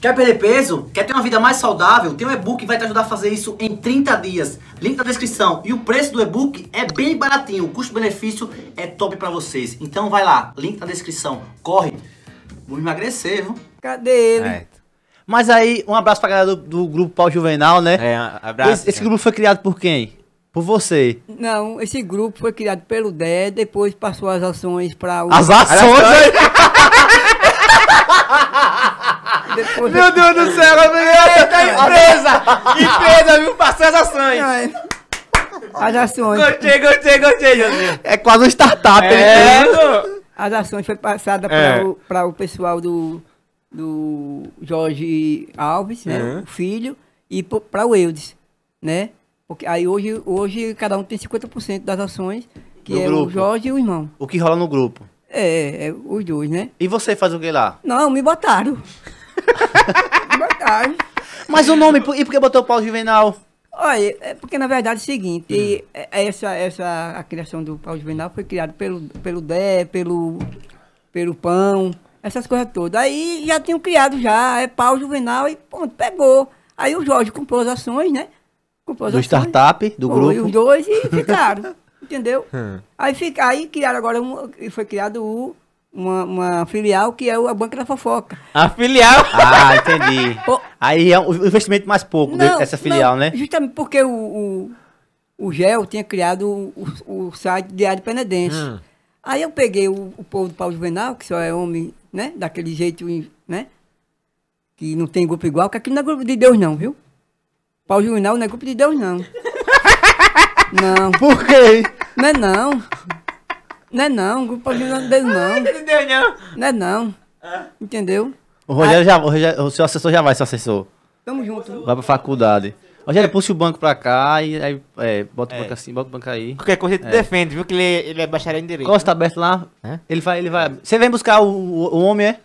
Quer perder peso? Quer ter uma vida mais saudável? Tem um e-book que vai te ajudar a fazer isso em 30 dias. Link na descrição. E o preço do e-book é bem baratinho. O custo-benefício é top para vocês. Então vai lá, link na descrição. Corre. Vou emagrecer, viu? Cadê ele? É. Mas aí, um abraço pra galera do, do grupo Pau Juvenal, né? É, abraço. Esse, esse né? grupo foi criado por quem? Por você? Não, esse grupo foi criado pelo Dé, depois passou as ações para o. As ações? depois. Meu Deus do céu, Gabriela, tá empresa! empresa, viu? Passou as ações. As ações. Gostei, gostei, gostei, É quase um startup, é. Ele né? As ações foram passadas é. para o, o, pessoal do, do Jorge Alves, né? Uhum. O filho, e para o Eudes, né? Porque aí hoje, hoje cada um tem 50% das ações, que no é grupo. o Jorge e o irmão. O que rola no grupo? É, é, os dois, né? E você faz o que lá? Não, me botaram. Botagem. Mas o nome, e por que botou Paulo Juvenal? Olha, é porque na verdade é o seguinte, hum. é, é essa, essa, a criação do Paulo Juvenal foi criada pelo, pelo Dé, pelo, pelo Pão, essas coisas todas. Aí já tinham criado já, é Paulo Juvenal e ponto, pegou. Aí o Jorge comprou as ações, né? Comprou as do ações, startup, do grupo. E os dois e ficaram, entendeu? Hum. Aí, fica, aí criaram agora, um, foi criado o uma, uma filial que é a Banca da Fofoca. A filial? Ah, entendi. O, Aí é um investimento mais pouco não, dessa filial, não, né? Justamente porque o, o, o GEL tinha criado o, o site Diário Penedense. Hum. Aí eu peguei o, o povo do Paulo Juvenal, que só é homem, né? Daquele jeito, né? Que não tem grupo igual, que aqui não é grupo de Deus, não, viu? Paulo Juvenal não é grupo de Deus, não. não. Por quê? Não é não. Não é não, grupo organizado dele não. É ah, entendeu, não? Não é não. Entendeu? O Rogério já, o, Rogério, o seu assessor já vai, seu assessor. Tamo junto. Vai pra faculdade. Rogério, puxa o banco pra cá e aí é, bota o É. banco assim, bota o banco aí. Qualquer é coisa tu é. defende, viu? Que ele, ele é bacharel em direito. Costa aberto lá. É? Ele vai, ele vai. Você vem buscar o, o, homem, é?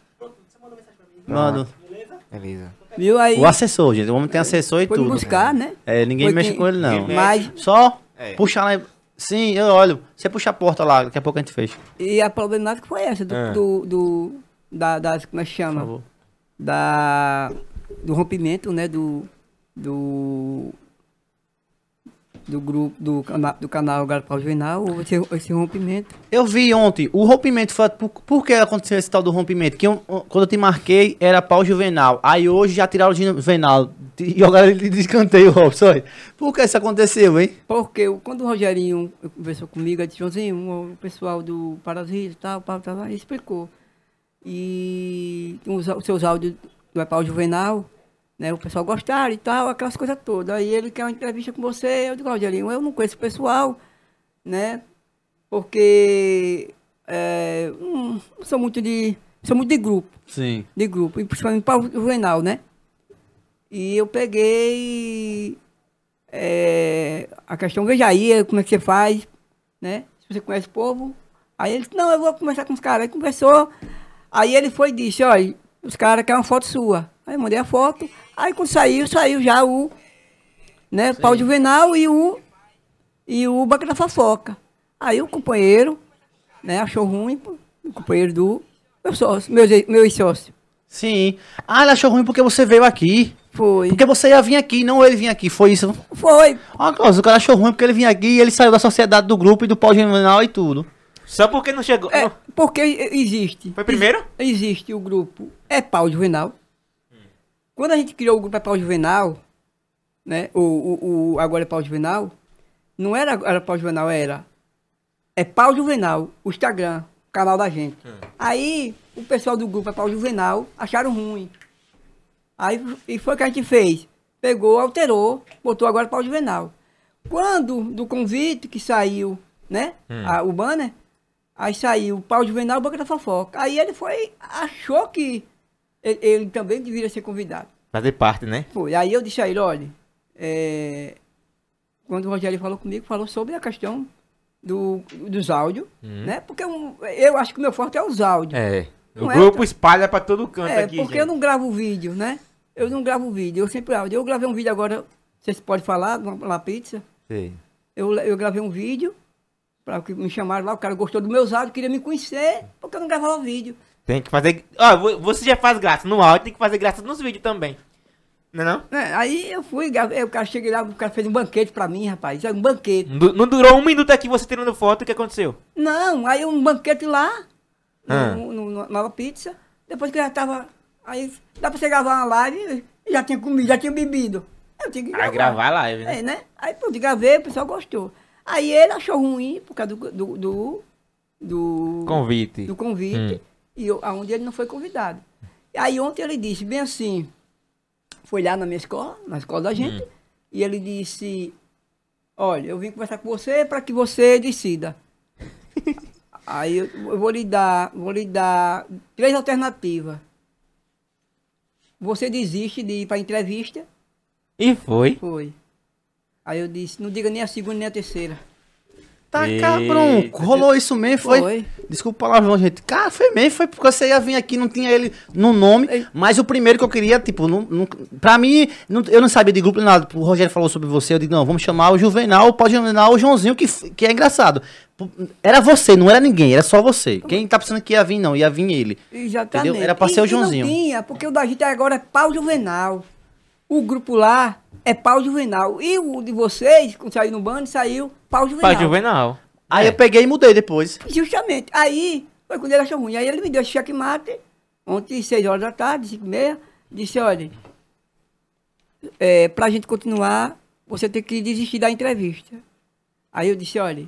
Manda. Ah, beleza. Viu aí? O assessor, gente. O homem tem assessor e tudo me tudo. buscar, né? É, ninguém Foi mexe com ele, não. Mas Só É. puxar lá e Sim, eu olho. Você puxa a porta lá, daqui a pouco a gente fecha. E a problemática foi essa do. É. do, do da, como é que chama? Da. Do rompimento, né? Do. Do. Do grupo, do, cana, do canal Galpão Juvenal, esse, esse rompimento. Eu vi ontem, o rompimento foi. Por, por que aconteceu esse tal do rompimento? Que eu, quando eu te marquei, era pau juvenal. Aí hoje já tiraram o juvenal jogaram ele de escanteio, Robson. Por que isso aconteceu, hein? Porque quando o Rogerinho conversou comigo, disse, Joãozinho, o pessoal do Parasito e tal, tal, tal, ele explicou. E os, os seus áudios do Epau Juvenal, né, o pessoal gostaram e tal, aquelas coisas todas. Aí ele quer uma entrevista com você, eu digo, Rogerinho, eu não conheço o pessoal, né? Porque é, não sou muito de. Sou muito de grupo. Sim. De grupo. E principalmente para o Juvenal, né? E eu peguei é, a questão aí é, como é que você faz, né? Se você conhece o povo. Aí ele disse, não, eu vou conversar com os caras. Aí conversou. Aí ele foi e disse, olha, os caras querem uma foto sua. Aí eu mandei a foto. Aí quando saiu, saiu já o né, Paulo juvenal e o e o Baca da Fofoca. Aí o companheiro né, achou ruim, o companheiro do meu sócio, meu, meu sócio Sim. Ah, ele achou ruim porque você veio aqui. Foi. Porque você ia vir aqui, não ele vinha aqui. Foi isso? Foi. Ah, o cara achou ruim porque ele vinha aqui e ele saiu da sociedade do grupo e do pós-germinal e tudo. Só porque não chegou. É, porque existe. Foi primeiro? Existe o grupo é pau juvenal. Hum. Quando a gente criou o grupo é pau juvenal, né? O, o, o agora é pau juvenal, não era, era é pau juvenal, era é pau juvenal, o Instagram, o canal da gente. Hum. Aí o pessoal do grupo é Paulo Juvenal, acharam ruim. Aí e foi o que a gente fez. Pegou, alterou, botou agora Paulo Juvenal. Quando do convite que saiu, né? Hum. A, o banner, aí saiu Paulo Juvenal Banca da Fofoca. Aí ele foi, achou que ele, ele também deveria ser convidado. Fazer parte, né? Foi. Aí eu disse a ele, olha, é... quando o Rogério falou comigo, falou sobre a questão do, dos áudios, hum. né? Porque eu, eu acho que o meu forte é os áudios. É o é grupo espalha para todo canto é, aqui. Porque gente. eu não gravo vídeo, né? Eu não gravo vídeo, eu sempre áudio. Eu gravei um vídeo agora, vocês podem falar, de uma, pizza. Sim. Eu, eu gravei um vídeo, para que me chamaram lá, o cara gostou do meu usado queria me conhecer, porque eu não gravava vídeo. Tem que fazer. Ó, você já faz graça no áudio, tem que fazer graça nos vídeos também. Não, é não? É, aí eu fui, o cara cheguei lá, o cara fez um banquete pra mim, rapaz. É um banquete. Não, não durou um minuto aqui você tirando foto, o que aconteceu? Não, aí um banquete lá, ah. no, no, no, Nova Pizza. Depois que já estava. Aí dá para você gravar uma live, já tinha comido, já tinha bebido. Eu tinha que gravar. gravar a live, né? É, né? Aí pronto, gravei, o pessoal gostou. Aí ele achou ruim por causa do. do, do, do convite. Do convite. Hum. E eu, aonde ele não foi convidado. Aí ontem ele disse, bem assim, foi lá na minha escola, na escola da gente, hum. e ele disse, olha, eu vim conversar com você para que você decida. Aí eu, eu vou lhe dar, vou lhe dar três alternativas. Você desiste de ir para entrevista. E foi? Foi. Aí eu disse, não diga nem a segunda nem a terceira. Tá, e... cabrão, rolou isso mesmo, foi? foi. Desculpa o palavrão, gente. Cara, foi mesmo, foi porque você ia vir aqui, não tinha ele no nome, mas o primeiro que eu queria, tipo, não, não, pra mim, não, eu não sabia de grupo nem nada, o Rogério falou sobre você, eu digo, não, vamos chamar o Juvenal, Pode chamar o Joãozinho, que, que é engraçado. Era você, não era ninguém, era só você. Então, Quem tá pensando que ia vir, não, ia vir ele. Exatamente. Entendeu? Era pra ser o Joãozinho. Não tinha, porque o da gente agora é pau Juvenal o grupo lá é pau juvenal. E o de vocês, quando saiu no bando, saiu pau juvenal. Pau juvenal. Aí é. eu peguei e mudei depois. Justamente. Aí foi quando ele achou ruim. Aí ele me deu checkmate, ontem, seis horas da tarde, cinco e meia, disse, olha, é, pra gente continuar, você tem que desistir da entrevista. Aí eu disse, olha...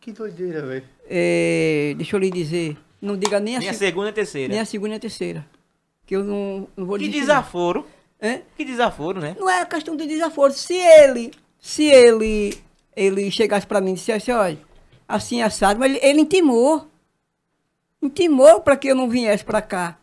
Que doideira, velho. É, deixa eu lhe dizer, não diga nem a... Nem a segunda e a terceira. Nem a segunda e a terceira. Que eu não, não vou Que desaforo. Que desaforo, né? Não é questão de desaforo. Se ele, se ele, ele chegasse para mim e dissesse, olha, assim assado, mas ele, ele intimou. Intimou para que eu não viesse para cá.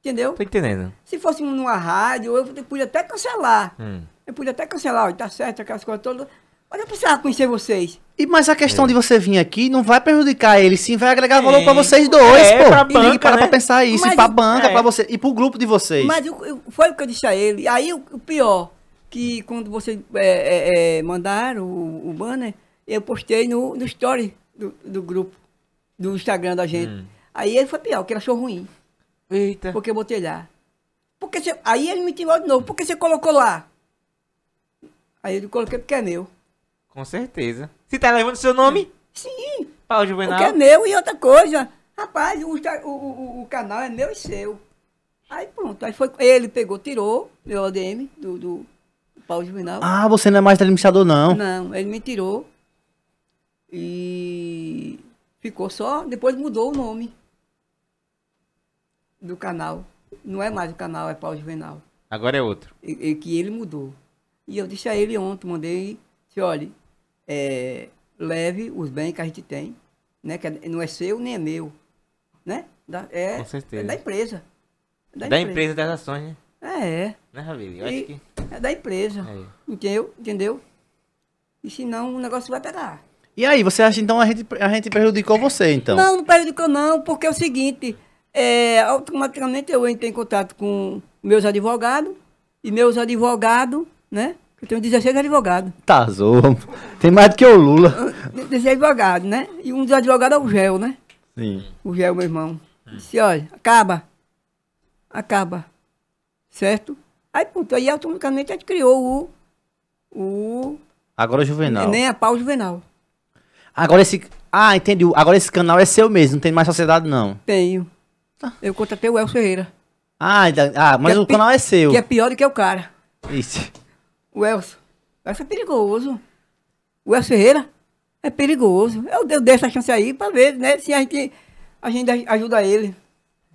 Entendeu? Tô entendendo. Se fosse numa rádio, eu podia até cancelar. Hum. Eu podia até cancelar, olha, tá certo, aquelas coisas todas. Mas eu precisava conhecer vocês. E, mas a questão é. de você vir aqui não vai prejudicar ele, sim, vai agregar é. valor para vocês dois, é, pô. Pra banca, e para né? pra pensar isso, mas, e pra banca, é. pra você, e pro grupo de vocês. Mas eu, eu, foi o que eu disse a ele. Aí o, o pior, que quando vocês é, é, é, mandaram o, o, banner, eu postei no, no story do, do grupo, do Instagram da gente. Hum. Aí ele foi pior, que ele achou ruim. Eita. Porque eu botei lá. Porque você, aí ele me tirou de novo, porque você colocou lá? Aí eu coloquei porque é meu. Com certeza. Se tá levando seu nome? Sim. Paulo Juvenal. Porque é meu e outra coisa. Rapaz, o, o, o, canal é meu e seu. Aí pronto. Aí foi, ele pegou, tirou meu ADM do, do Paulo Juvenal. Ah, você não é mais administrador, não. Não, ele me tirou. E ficou só. Depois mudou o nome do canal. Não é mais o canal, é Paulo Juvenal. Agora é outro. E, e que ele mudou. E eu disse a ele ontem, mandei, disse, olha, é, leve os bens que a gente tem, né? Que não é seu nem é meu, né? Da, é, Com certeza. É da empresa. É da, da empresa. empresa. das ações, né? É. é. Né, Ravili? Eu acho que... É da empresa. É. Entendeu? Entendeu? E senão o negócio vai pegar. E aí, você acha então a gente, a gente prejudicou você, então? Não, não prejudicou não, porque é o seguinte, é, automaticamente eu entrei em contato com meus advogados, e meus advogados, né, eu tenho 16 advogados. Tá, zoom. Tem mais do que o Lula. 16 advogados, né? E um dos advogados é o Gel, né? Sim. O Gel, meu irmão. Disse, olha, acaba. Acaba. Certo? Aí, pronto, aí automaticamente a gente criou o. O. Agora Juvenal. Nem a pau Juvenal. Agora esse. Ah, entendi. Agora esse canal é seu mesmo, não tem mais sociedade, não. Tenho. Ah. Eu contratei o El Ferreira. Ah, ah mas que é o é canal é seu. Que é pior do que o cara. Isso. O Elcio. O Elcio é perigoso. O Elcio Ferreira é perigoso. Eu, eu deixo a chance aí pra ver, né? Se a gente, a gente ajuda ele.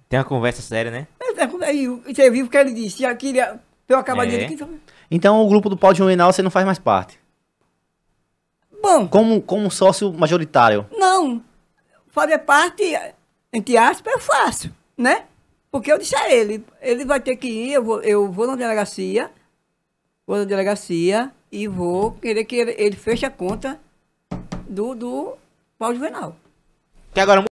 Tem uma conversa séria, né? É, é, e você viu o que ele disse? Já queria. Eu acabei é. de. Então o grupo do Paulo de Juvenal você não faz mais parte? Bom. Como, como sócio majoritário? Não. Fazer parte, entre aspas, eu é faço, né? Porque eu disse a ele, ele vai ter que ir, eu vou, eu vou na delegacia, vou na delegacia e vou querer que ele, ele feche a conta do, do Paulo Juvenal. Que agora é